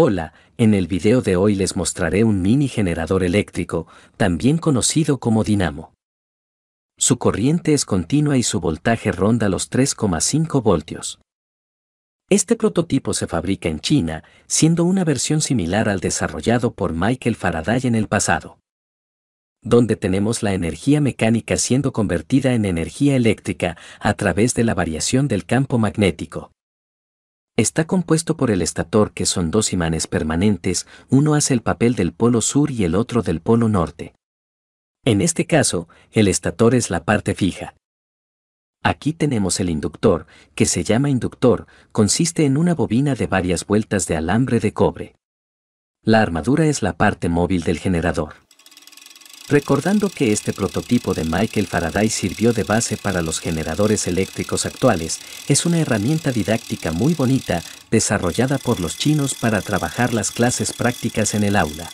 Hola, en el video de hoy les mostraré un mini generador eléctrico, también conocido como dinamo. Su corriente es continua y su voltaje ronda los 3,5 voltios. Este prototipo se fabrica en China, siendo una versión similar al desarrollado por Michael Faraday en el pasado. Donde tenemos la energía mecánica siendo convertida en energía eléctrica a través de la variación del campo magnético. Está compuesto por el estator que son dos imanes permanentes, uno hace el papel del polo sur y el otro del polo norte. En este caso, el estator es la parte fija. Aquí tenemos el inductor, que se llama inductor, consiste en una bobina de varias vueltas de alambre de cobre. La armadura es la parte móvil del generador recordando que este prototipo de Michael Faraday sirvió de base para los generadores eléctricos actuales, es una herramienta didáctica muy bonita desarrollada por los chinos para trabajar las clases prácticas en el aula.